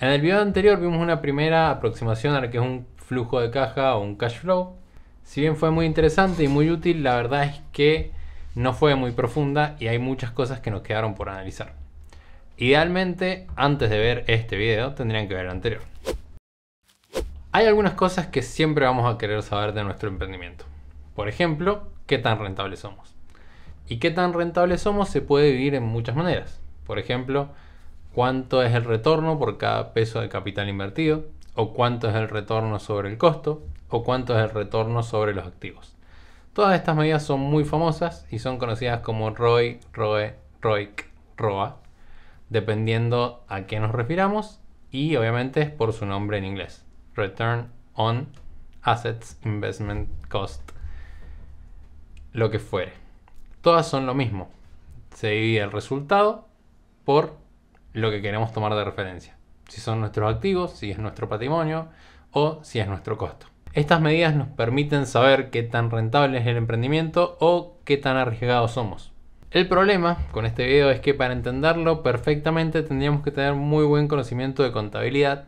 En el video anterior vimos una primera aproximación a lo que es un flujo de caja o un cash flow. Si bien fue muy interesante y muy útil, la verdad es que no fue muy profunda y hay muchas cosas que nos quedaron por analizar. Idealmente, antes de ver este video, tendrían que ver el anterior. Hay algunas cosas que siempre vamos a querer saber de nuestro emprendimiento. Por ejemplo, qué tan rentables somos. Y qué tan rentables somos se puede vivir en muchas maneras. Por ejemplo, cuánto es el retorno por cada peso de capital invertido, o cuánto es el retorno sobre el costo, o cuánto es el retorno sobre los activos. Todas estas medidas son muy famosas y son conocidas como ROI, ROE, ROIC, ROA, dependiendo a qué nos refiramos y obviamente es por su nombre en inglés, Return on Assets Investment Cost, lo que fuere. Todas son lo mismo. Se divide el resultado por lo que queremos tomar de referencia, si son nuestros activos, si es nuestro patrimonio o si es nuestro costo. Estas medidas nos permiten saber qué tan rentable es el emprendimiento o qué tan arriesgados somos. El problema con este video es que para entenderlo perfectamente tendríamos que tener muy buen conocimiento de contabilidad,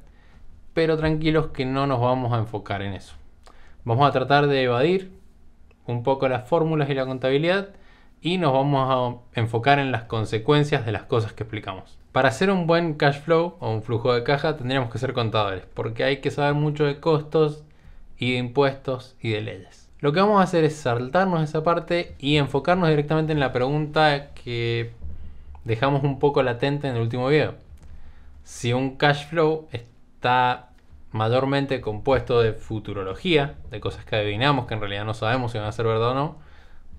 pero tranquilos que no nos vamos a enfocar en eso. Vamos a tratar de evadir un poco las fórmulas y la contabilidad y nos vamos a enfocar en las consecuencias de las cosas que explicamos. Para hacer un buen cash flow o un flujo de caja tendríamos que ser contadores, porque hay que saber mucho de costos y de impuestos y de leyes. Lo que vamos a hacer es saltarnos esa parte y enfocarnos directamente en la pregunta que dejamos un poco latente en el último video. Si un cash flow está mayormente compuesto de futurología, de cosas que adivinamos que en realidad no sabemos si van a ser verdad o no,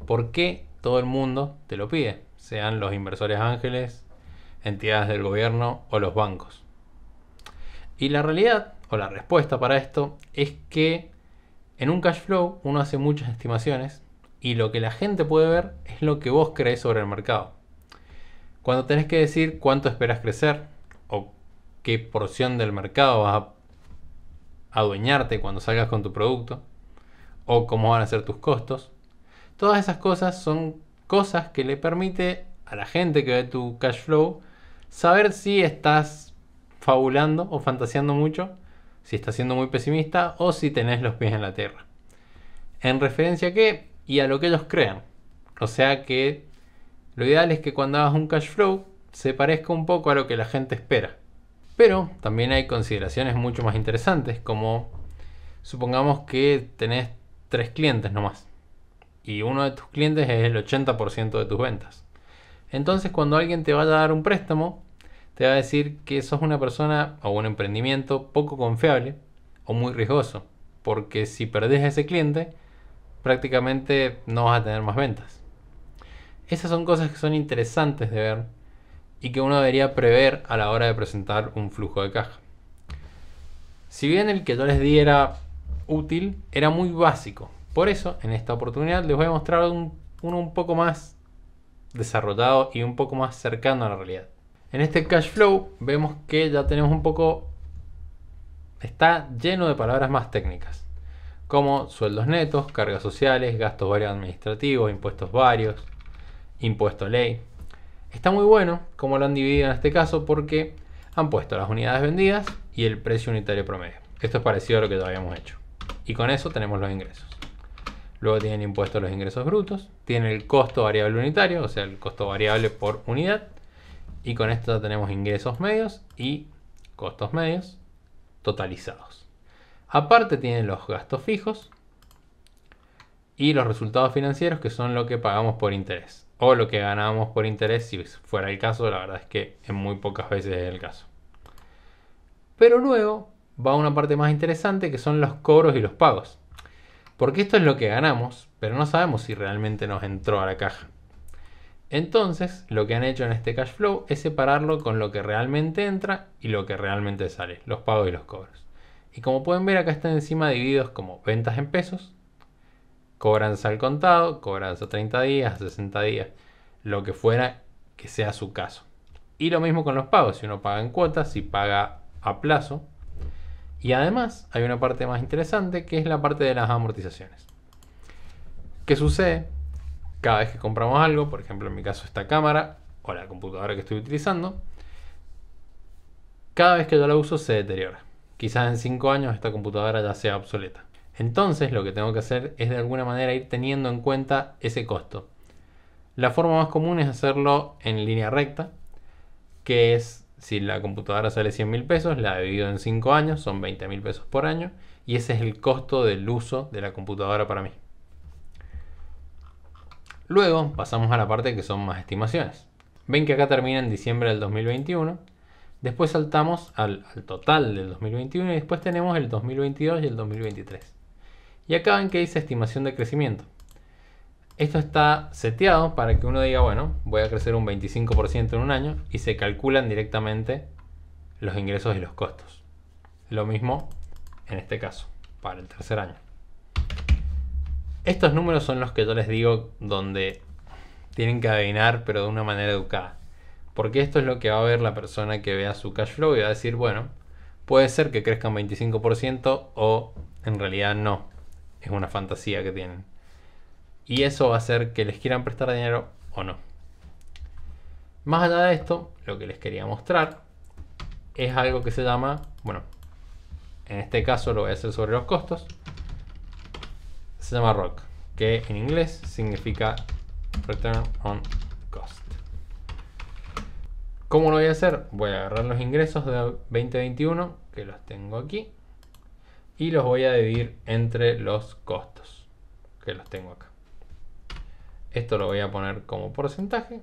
¿por qué todo el mundo te lo pide, sean los inversores ángeles, entidades del gobierno o los bancos. Y la realidad o la respuesta para esto es que en un cash flow uno hace muchas estimaciones y lo que la gente puede ver es lo que vos crees sobre el mercado. Cuando tenés que decir cuánto esperas crecer o qué porción del mercado vas a adueñarte cuando salgas con tu producto o cómo van a ser tus costos, Todas esas cosas son cosas que le permite a la gente que ve tu cash flow saber si estás fabulando o fantaseando mucho, si estás siendo muy pesimista o si tenés los pies en la tierra. En referencia a qué y a lo que ellos crean. O sea que lo ideal es que cuando hagas un cash flow se parezca un poco a lo que la gente espera. Pero también hay consideraciones mucho más interesantes como supongamos que tenés tres clientes nomás y uno de tus clientes es el 80% de tus ventas. Entonces cuando alguien te vaya a dar un préstamo, te va a decir que sos una persona o un emprendimiento poco confiable o muy riesgoso, porque si perdés a ese cliente, prácticamente no vas a tener más ventas. Esas son cosas que son interesantes de ver y que uno debería prever a la hora de presentar un flujo de caja. Si bien el que yo les di era útil, era muy básico, por eso, en esta oportunidad les voy a mostrar uno un poco más desarrollado y un poco más cercano a la realidad. En este cash flow vemos que ya tenemos un poco... Está lleno de palabras más técnicas, como sueldos netos, cargas sociales, gastos varios administrativos, impuestos varios, impuesto ley. Está muy bueno como lo han dividido en este caso porque han puesto las unidades vendidas y el precio unitario promedio. Esto es parecido a lo que ya habíamos hecho. Y con eso tenemos los ingresos. Luego tienen impuestos a los ingresos brutos, tiene el costo variable unitario, o sea, el costo variable por unidad. Y con esto tenemos ingresos medios y costos medios totalizados. Aparte tienen los gastos fijos y los resultados financieros que son lo que pagamos por interés. O lo que ganamos por interés si fuera el caso, la verdad es que en muy pocas veces es el caso. Pero luego va una parte más interesante que son los cobros y los pagos. Porque esto es lo que ganamos, pero no sabemos si realmente nos entró a la caja. Entonces, lo que han hecho en este cash flow es separarlo con lo que realmente entra y lo que realmente sale, los pagos y los cobros. Y como pueden ver, acá están encima divididos como ventas en pesos, cobranza al contado, cobranza a 30 días, 60 días, lo que fuera que sea su caso. Y lo mismo con los pagos, si uno paga en cuotas, si paga a plazo, y además hay una parte más interesante que es la parte de las amortizaciones. ¿Qué sucede? Cada vez que compramos algo, por ejemplo en mi caso esta cámara o la computadora que estoy utilizando, cada vez que yo la uso se deteriora. Quizás en 5 años esta computadora ya sea obsoleta. Entonces lo que tengo que hacer es de alguna manera ir teniendo en cuenta ese costo. La forma más común es hacerlo en línea recta, que es si la computadora sale 100 mil pesos, la divido en 5 años, son 20 mil pesos por año, y ese es el costo del uso de la computadora para mí. Luego pasamos a la parte que son más estimaciones. Ven que acá termina en diciembre del 2021, después saltamos al, al total del 2021 y después tenemos el 2022 y el 2023. Y acá ven que dice estimación de crecimiento. Esto está seteado para que uno diga, bueno, voy a crecer un 25% en un año y se calculan directamente los ingresos y los costos. Lo mismo en este caso, para el tercer año. Estos números son los que yo les digo donde tienen que adivinar, pero de una manera educada. Porque esto es lo que va a ver la persona que vea su cash flow y va a decir, bueno, puede ser que crezca un 25% o en realidad no. Es una fantasía que tienen y eso va a hacer que les quieran prestar dinero o no. Más allá de esto, lo que les quería mostrar es algo que se llama, bueno, en este caso lo voy a hacer sobre los costos, se llama ROC, que en inglés significa Return on Cost. ¿Cómo lo voy a hacer? Voy a agarrar los ingresos de 2021, que los tengo aquí, y los voy a dividir entre los costos, que los tengo acá. Esto lo voy a poner como porcentaje.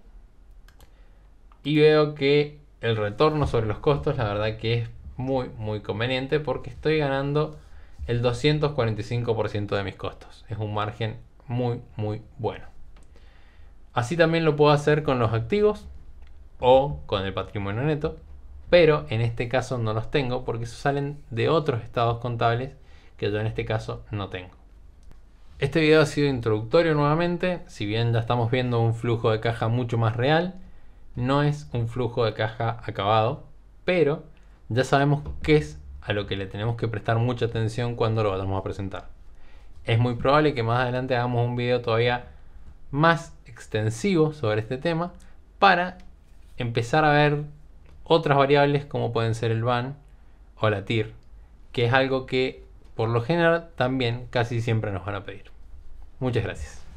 Y veo que el retorno sobre los costos, la verdad que es muy, muy conveniente porque estoy ganando el 245% de mis costos. Es un margen muy, muy bueno. Así también lo puedo hacer con los activos o con el patrimonio neto, pero en este caso no los tengo porque salen de otros estados contables que yo en este caso no tengo. Este video ha sido introductorio nuevamente, si bien ya estamos viendo un flujo de caja mucho más real, no es un flujo de caja acabado, pero ya sabemos qué es a lo que le tenemos que prestar mucha atención cuando lo vamos a presentar. Es muy probable que más adelante hagamos un video todavía más extensivo sobre este tema para empezar a ver otras variables como pueden ser el ban o la TIR, que es algo que por lo general, también casi siempre nos van a pedir. Muchas gracias.